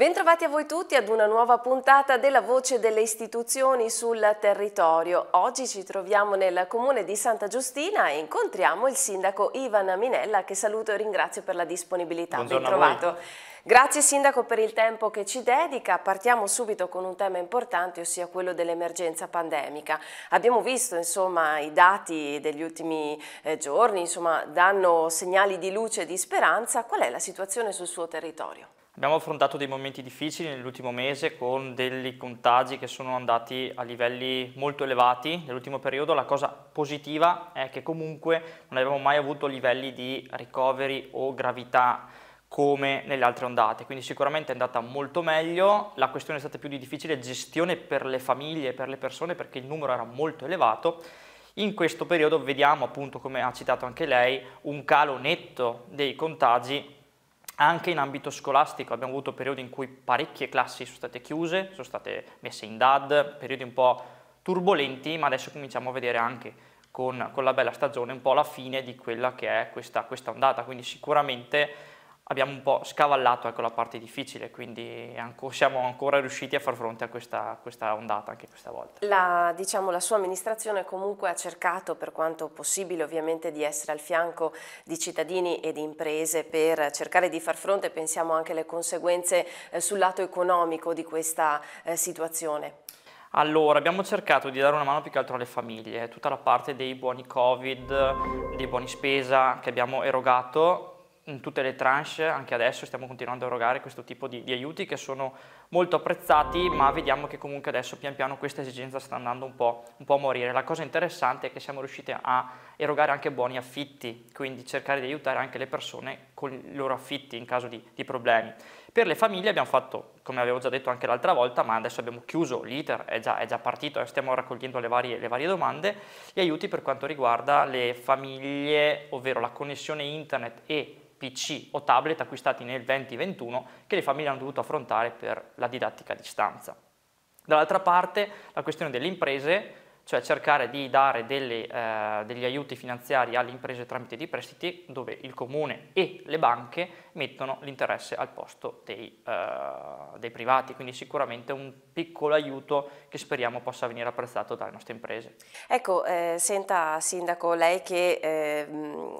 Bentrovati a voi tutti ad una nuova puntata della Voce delle istituzioni sul territorio. Oggi ci troviamo nel comune di Santa Giustina e incontriamo il sindaco Ivan Minella che saluto e ringrazio per la disponibilità. Buongiorno Bentrovato. Grazie sindaco per il tempo che ci dedica. Partiamo subito con un tema importante, ossia quello dell'emergenza pandemica. Abbiamo visto, insomma, i dati degli ultimi eh, giorni, insomma, danno segnali di luce e di speranza. Qual è la situazione sul suo territorio? Abbiamo affrontato dei momenti difficili nell'ultimo mese con dei contagi che sono andati a livelli molto elevati nell'ultimo periodo. La cosa positiva è che comunque non abbiamo mai avuto livelli di ricoveri o gravità come nelle altre ondate, quindi sicuramente è andata molto meglio, la questione è stata più di difficile gestione per le famiglie, per le persone perché il numero era molto elevato in questo periodo vediamo appunto come ha citato anche lei un calo netto dei contagi anche in ambito scolastico abbiamo avuto periodi in cui parecchie classi sono state chiuse, sono state messe in DAD, periodi un po' turbolenti, ma adesso cominciamo a vedere anche con, con la bella stagione un po' la fine di quella che è questa, questa ondata, quindi sicuramente abbiamo un po' scavallato ecco, la parte difficile, quindi anco, siamo ancora riusciti a far fronte a questa, questa ondata anche questa volta. La, diciamo, la, sua amministrazione comunque ha cercato per quanto possibile ovviamente di essere al fianco di cittadini e di imprese per cercare di far fronte, pensiamo anche alle conseguenze eh, sul lato economico di questa eh, situazione. Allora, abbiamo cercato di dare una mano più che altro alle famiglie, tutta la parte dei buoni Covid, dei buoni spesa che abbiamo erogato in tutte le tranche, anche adesso stiamo continuando a erogare questo tipo di, di aiuti che sono molto apprezzati, ma vediamo che comunque adesso pian piano questa esigenza sta andando un po', un po', a morire. La cosa interessante è che siamo riusciti a erogare anche buoni affitti, quindi cercare di aiutare anche le persone con i loro affitti in caso di, di problemi. Per le famiglie abbiamo fatto, come avevo già detto anche l'altra volta, ma adesso abbiamo chiuso l'iter, è già, è già partito, eh, stiamo raccogliendo le varie, le varie domande, gli aiuti per quanto riguarda le famiglie, ovvero la connessione internet e PC o tablet acquistati nel 2021 che le famiglie hanno dovuto affrontare per la didattica a distanza. Dall'altra parte la questione delle imprese, cioè cercare di dare delle, eh, degli aiuti finanziari alle imprese tramite dei prestiti dove il comune e le banche mettono l'interesse al posto dei, uh, dei privati, quindi sicuramente un piccolo aiuto che speriamo possa venire apprezzato dalle nostre imprese. Ecco, eh, senta Sindaco, lei che eh,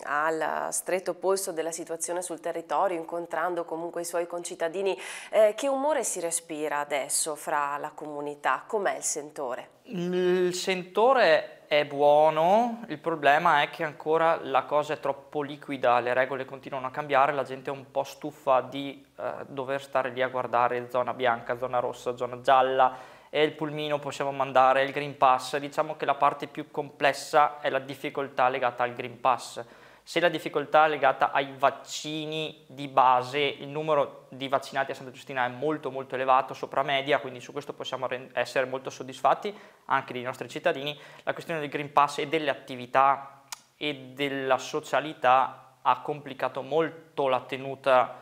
ha il stretto polso della situazione sul territorio, incontrando comunque i suoi concittadini, eh, che umore si respira adesso fra la comunità? Com'è il sentore? Il sentore è buono, il problema è che ancora la cosa è troppo liquida, le regole continuano a cambiare, la gente è un po' stufa di eh, dover stare lì a guardare zona bianca, zona rossa, zona gialla, e il pulmino possiamo mandare, il Green Pass, diciamo che la parte più complessa è la difficoltà legata al Green Pass se la difficoltà è legata ai vaccini di base, il numero di vaccinati a Santa Giustina è molto molto elevato, sopra media, quindi su questo possiamo essere molto soddisfatti anche dei nostri cittadini. La questione del Green Pass e delle attività e della socialità ha complicato molto la tenuta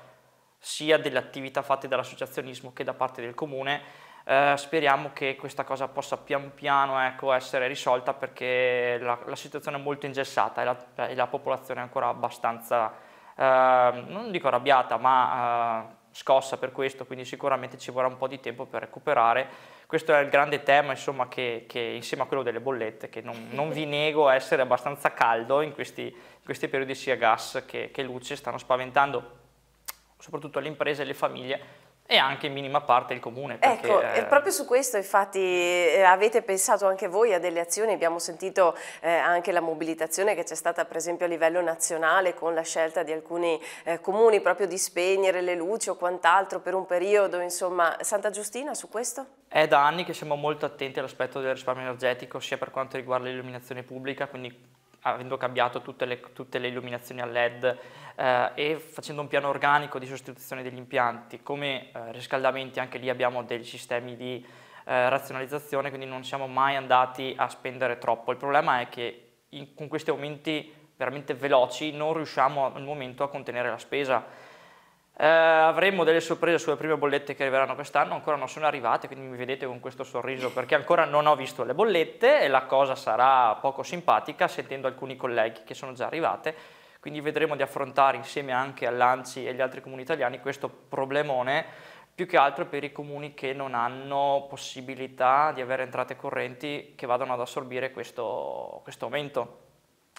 sia delle attività fatte dall'associazionismo che da parte del comune eh, speriamo che questa cosa possa pian piano ecco, essere risolta perché la, la, situazione è molto ingessata e la, e la popolazione è ancora abbastanza, eh, non dico arrabbiata, ma eh, scossa per questo, quindi sicuramente ci vorrà un po' di tempo per recuperare. Questo è il grande tema, insomma, che, che insieme a quello delle bollette, che non, non, vi nego essere abbastanza caldo in questi, in questi periodi sia gas che, che luce, stanno spaventando soprattutto le imprese e le famiglie e anche in minima parte il comune. Perché, ecco, eh... proprio su questo infatti eh, avete pensato anche voi a delle azioni, abbiamo sentito eh, anche la mobilitazione che c'è stata per esempio a livello nazionale con la scelta di alcuni eh, comuni proprio di spegnere le luci o quant'altro per un periodo, insomma, Santa Giustina su questo? È da anni che siamo molto attenti all'aspetto del risparmio energetico sia per quanto riguarda l'illuminazione pubblica, quindi avendo cambiato tutte le, tutte le illuminazioni a LED eh, e facendo un piano organico di sostituzione degli impianti, come eh, riscaldamenti anche lì abbiamo dei sistemi di eh, razionalizzazione, quindi non siamo mai andati a spendere troppo. Il problema è che in, con questi aumenti veramente veloci non riusciamo al momento a contenere la spesa. Eh, avremo delle sorprese sulle prime bollette che arriveranno quest'anno, ancora non sono arrivate, quindi mi vedete con questo sorriso perché ancora non ho visto le bollette e la cosa sarà poco simpatica sentendo alcuni colleghi che sono già arrivate quindi vedremo di affrontare insieme anche all'ANCI e agli altri comuni italiani questo problemone più che altro per i comuni che non hanno possibilità di avere entrate correnti che vadano ad assorbire questo, questo aumento.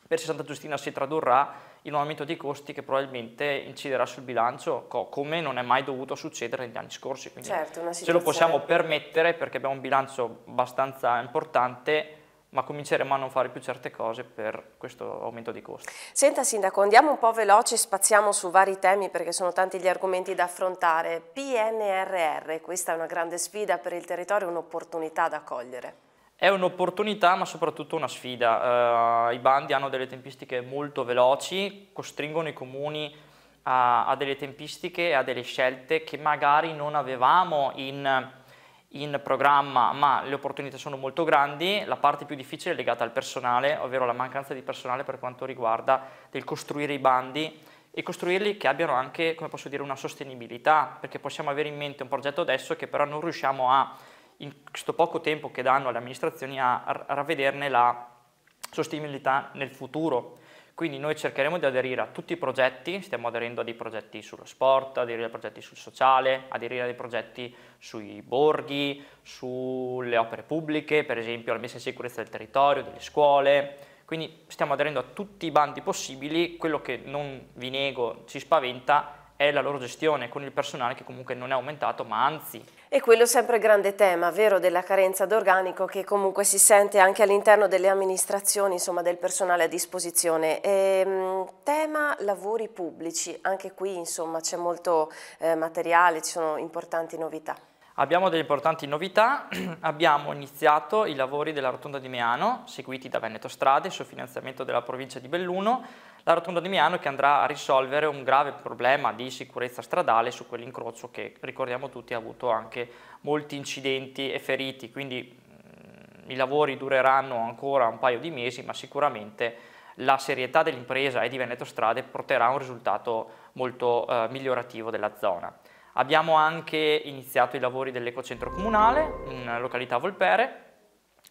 Per Santa Giustina si tradurrà in un aumento dei costi che probabilmente inciderà sul bilancio, co come non è mai dovuto succedere negli anni scorsi. Quindi certo, ce lo possiamo permettere perché abbiamo un bilancio abbastanza importante, ma cominceremo a non fare più certe cose per questo aumento di costi. Senta Sindaco, andiamo un po' veloci, spaziamo su vari temi perché sono tanti gli argomenti da affrontare. PNRR, questa è una grande sfida per il territorio, un'opportunità da cogliere. È un'opportunità ma soprattutto una sfida. Uh, I bandi hanno delle tempistiche molto veloci, costringono i comuni a, a delle tempistiche e a delle scelte che magari non avevamo in in programma, ma le opportunità sono molto grandi, la parte più difficile è legata al personale, ovvero la mancanza di personale per quanto riguarda del costruire i bandi e costruirli che abbiano anche, come posso dire, una sostenibilità, perché possiamo avere in mente un progetto adesso che però non riusciamo a, in questo poco tempo che danno alle amministrazioni, a ravvederne la sostenibilità nel futuro. Quindi noi cercheremo di aderire a tutti i progetti, stiamo aderendo a dei progetti sullo sport, aderire a progetti sul sociale, aderire a dei progetti sui borghi, sulle opere pubbliche, per esempio la messa in sicurezza del territorio, delle scuole. Quindi stiamo aderendo a tutti i bandi possibili, quello che non vi nego ci spaventa è la loro gestione con il personale che comunque non è aumentato ma anzi. E quello è sempre grande tema, vero, della carenza d'organico che comunque si sente anche all'interno delle amministrazioni, insomma del personale a disposizione. E, ehm, tema lavori pubblici, anche qui insomma c'è molto eh, materiale, ci sono importanti novità. Abbiamo delle importanti novità, abbiamo iniziato i lavori della rotonda di Meano, seguiti da Veneto Strade, sul finanziamento della provincia di Belluno, la rotonda di Meano che andrà a risolvere un grave problema di sicurezza stradale su quell'incrocio che ricordiamo tutti ha avuto anche molti incidenti e feriti, quindi mm, i lavori dureranno ancora un paio di mesi, ma sicuramente la serietà dell'impresa e di Veneto Strade porterà a un risultato molto eh, migliorativo della zona. Abbiamo anche iniziato i lavori dell'ecocentro comunale in località Volpere,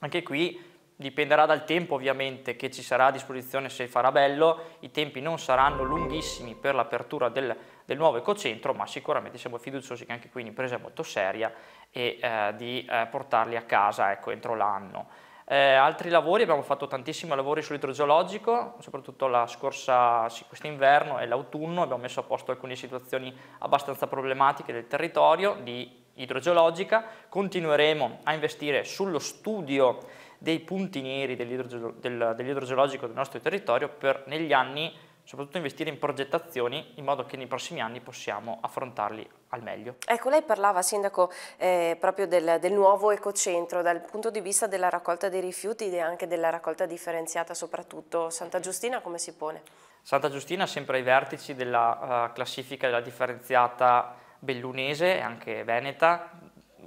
anche qui dipenderà dal tempo ovviamente che ci sarà a disposizione se farà bello, i tempi non saranno lunghissimi per l'apertura del, del, nuovo ecocentro, ma sicuramente siamo fiduciosi che anche qui l'impresa è molto seria e eh, di eh, portarli a casa ecco, entro l'anno. Eh, altri lavori, abbiamo fatto tantissimi lavori sull'idrogeologico, soprattutto la scorsa, sì, quest'inverno e l'autunno abbiamo messo a posto alcune situazioni abbastanza problematiche del territorio di idrogeologica, continueremo a investire sullo studio dei punti neri dell'idrogeologico del, dell del nostro territorio per negli anni soprattutto investire in progettazioni in modo che nei prossimi anni possiamo affrontarli al meglio. Ecco, lei parlava, Sindaco, eh, proprio del, del, nuovo ecocentro dal punto di vista della raccolta dei rifiuti e anche della raccolta differenziata soprattutto. Santa Giustina come si pone? Santa Giustina sempre ai vertici della uh, classifica della differenziata bellunese e anche veneta,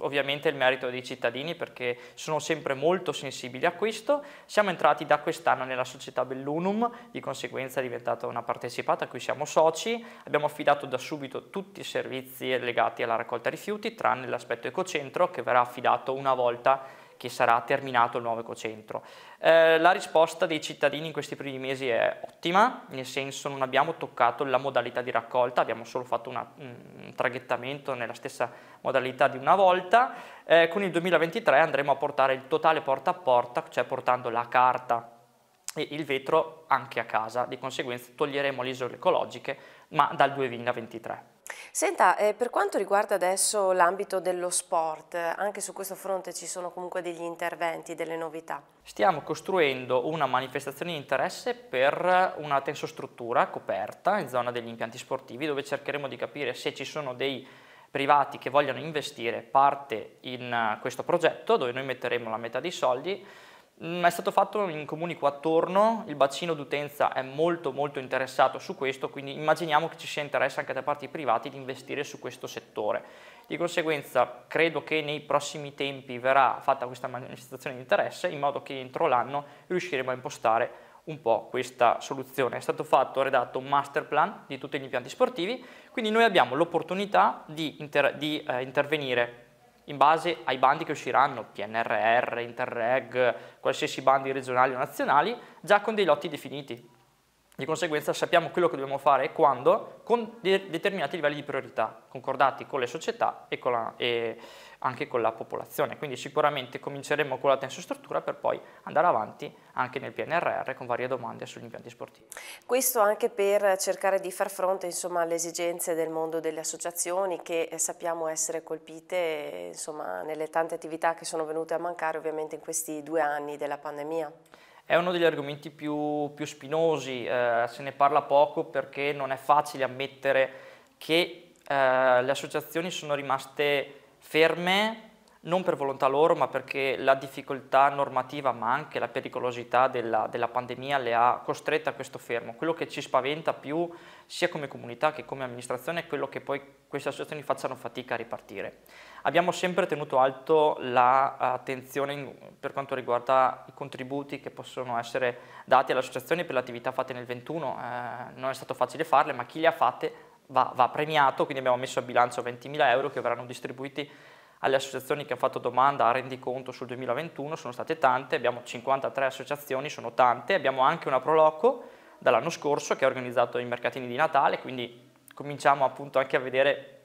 ovviamente il merito dei cittadini perché sono sempre molto sensibili a questo. Siamo entrati da quest'anno nella società Bellunum, di conseguenza è diventata una partecipata a cui siamo soci. Abbiamo affidato da subito tutti i servizi legati alla raccolta rifiuti, tranne l'aspetto ecocentro che verrà affidato una volta che sarà terminato il nuovo ecocentro. Eh, la risposta dei cittadini in questi primi mesi è ottima, nel senso non abbiamo toccato la modalità di raccolta, abbiamo solo fatto una, un traghettamento nella stessa modalità di una volta. Eh, con il 2023 andremo a portare il totale porta a porta, cioè portando la carta e il vetro anche a casa, di conseguenza toglieremo le isole ecologiche, ma dal 2023. Senta, eh, per quanto riguarda adesso l'ambito dello sport, anche su questo fronte ci sono comunque degli interventi, delle novità. Stiamo costruendo una manifestazione di interesse per una tensostruttura coperta in zona degli impianti sportivi dove cercheremo di capire se ci sono dei privati che vogliono investire parte in eh, questo progetto dove noi metteremo la metà dei soldi Mm, è stato fatto in comuni qua attorno, il bacino d'utenza è molto molto interessato su questo, quindi immaginiamo che ci sia interesse anche da parte dei privati di investire su questo settore. Di conseguenza credo che nei prossimi tempi verrà fatta questa manifestazione di interesse in modo che entro l'anno riusciremo a impostare un po' questa soluzione. È stato fatto, redatto un master plan di tutti gli impianti sportivi, quindi noi abbiamo l'opportunità di, inter di eh, intervenire in base ai bandi che usciranno, PNRR, Interreg, qualsiasi bandi regionali o nazionali, già con dei lotti definiti. Di conseguenza sappiamo quello che dobbiamo fare e quando con de determinati livelli di priorità, concordati con le società e, con la, e, anche con la popolazione. Quindi sicuramente cominceremo con la tensostruttura per poi andare avanti anche nel PNRR con varie domande sugli impianti sportivi. Questo anche per cercare di far fronte insomma, alle esigenze del mondo delle associazioni che eh, sappiamo essere colpite insomma, nelle tante attività che sono venute a mancare ovviamente in questi due anni della pandemia. È uno degli argomenti più, più spinosi, eh, se ne parla poco perché non è facile ammettere che eh, le associazioni sono rimaste ferme non per volontà loro ma perché la difficoltà normativa ma anche la pericolosità della, della pandemia le ha costrette a questo fermo. Quello che ci spaventa più sia come comunità che come amministrazione è quello che poi queste associazioni facciano fatica a ripartire. Abbiamo sempre tenuto alto l'attenzione per quanto riguarda i contributi che possono essere dati alle associazioni per le attività fatte nel 21, eh, non è stato facile farle ma chi le ha fatte va, va premiato, quindi abbiamo messo a bilancio 20.000 euro che verranno distribuiti alle associazioni che hanno fatto domanda a rendiconto sul 2021, sono state tante, abbiamo 53 associazioni, sono tante, abbiamo anche una Proloco dall'anno scorso che ha organizzato i mercatini di Natale, quindi cominciamo appunto anche a vedere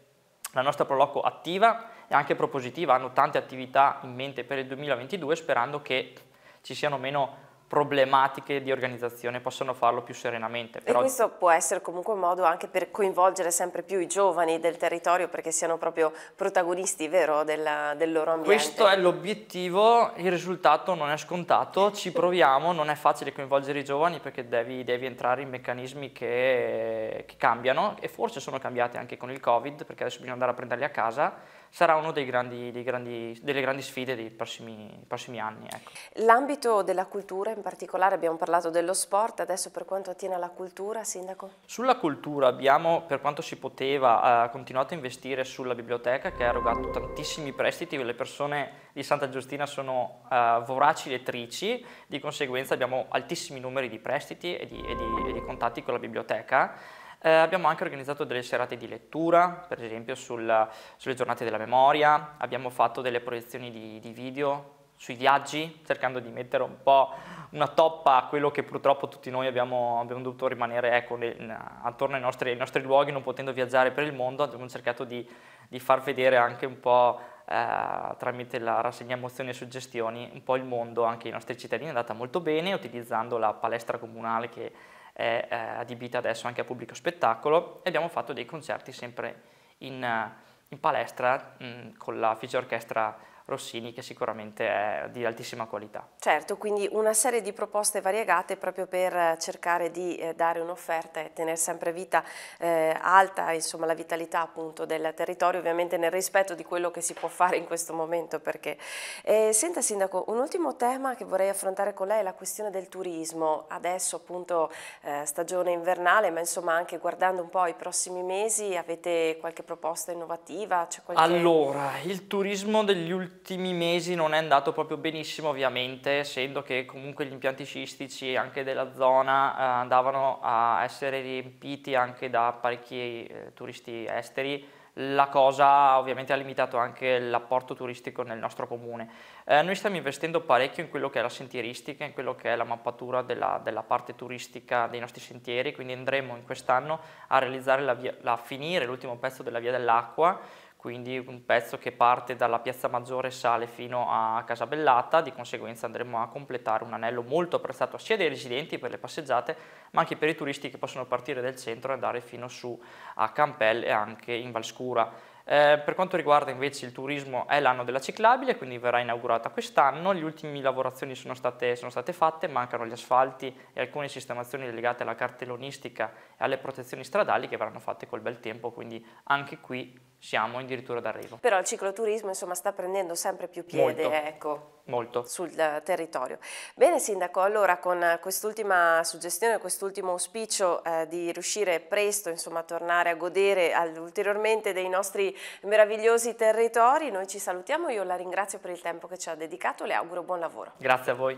la nostra Proloco attiva e anche propositiva, hanno tante attività in mente per il 2022 sperando che ci siano meno problematiche di organizzazione possono farlo più serenamente. Però... E questo può essere comunque un modo anche per coinvolgere sempre più i giovani del territorio perché siano proprio protagonisti, vero, della, del loro ambiente. Questo è l'obiettivo, il risultato non è scontato, ci proviamo, non è facile coinvolgere i giovani perché devi, devi entrare in meccanismi che, che cambiano e forse sono cambiati anche con il Covid perché adesso bisogna andare a prenderli a casa sarà una delle grandi sfide dei prossimi, prossimi anni. Ecco. L'ambito della cultura in particolare, abbiamo parlato dello sport, adesso per quanto attiene alla cultura, Sindaco? Sulla cultura abbiamo, per quanto si poteva, eh, continuato a investire sulla biblioteca che ha erogato tantissimi prestiti, le persone di Santa Giustina sono eh, voraci lettrici, di conseguenza abbiamo altissimi numeri di prestiti e di, e di, e di contatti con la biblioteca eh, abbiamo anche organizzato delle serate di lettura, per esempio sul, sulle giornate della memoria, abbiamo fatto delle proiezioni di, di video sui viaggi, cercando di mettere un po' una toppa a quello che purtroppo tutti noi abbiamo, abbiamo dovuto rimanere ecco, ne, attorno ai nostri, ai nostri, luoghi, non potendo viaggiare per il mondo, abbiamo cercato di, di far vedere anche un po' eh, tramite la rassegna emozioni e suggestioni un po' il mondo, anche ai nostri cittadini è andata molto bene, utilizzando la palestra comunale che è eh, adibita adesso anche a pubblico spettacolo e abbiamo fatto dei concerti sempre in, eh, in palestra mh, mm, con la fisiorchestra Rossini che sicuramente è di altissima qualità. Certo, quindi una serie di proposte variegate proprio per cercare di eh, dare un'offerta e tenere sempre vita eh, alta, insomma la vitalità appunto del territorio, ovviamente nel rispetto di quello che si può fare in questo momento. Perché. Eh, senta Sindaco, un ultimo tema che vorrei affrontare con lei è la questione del turismo, adesso appunto eh, stagione invernale, ma insomma anche guardando un po' i prossimi mesi avete qualche proposta innovativa? Qualche... Allora, il turismo degli ultimi ultimi mesi non è andato proprio benissimo ovviamente, essendo che comunque gli impianti scistici anche della zona eh, andavano a essere riempiti anche da parecchi eh, turisti esteri, la cosa ovviamente ha limitato anche l'apporto turistico nel nostro comune. Eh, noi stiamo investendo parecchio in quello che è la sentieristica, in quello che è la mappatura della, della parte turistica dei nostri sentieri, quindi andremo in quest'anno a, la via, a finire l'ultimo pezzo della Via dell'Acqua, quindi un pezzo che parte dalla Piazza Maggiore e sale fino a Casabellata, di conseguenza andremo a completare un anello molto apprezzato sia dai residenti per le passeggiate, ma anche per i turisti che possono partire dal centro e andare fino su a Campel e anche in Valscura. Eh, per quanto riguarda invece il turismo è l'anno della ciclabile, quindi verrà inaugurata quest'anno, le ultime lavorazioni sono state, sono state, fatte, mancano gli asfalti e alcune sistemazioni legate alla cartellonistica e alle protezioni stradali che verranno fatte col bel tempo, quindi anche qui siamo addirittura d'arrivo. Però il cicloturismo insomma, sta prendendo sempre più piede molto, ecco, molto. sul eh, territorio. Bene Sindaco, allora con eh, quest'ultima suggestione, quest'ultimo auspicio eh, di riuscire presto insomma, a tornare a godere ulteriormente dei nostri meravigliosi territori, noi ci salutiamo, io la ringrazio per il tempo che ci ha dedicato, le auguro buon lavoro. Grazie a voi.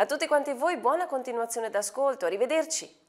A tutti quanti voi buona continuazione d'ascolto, arrivederci.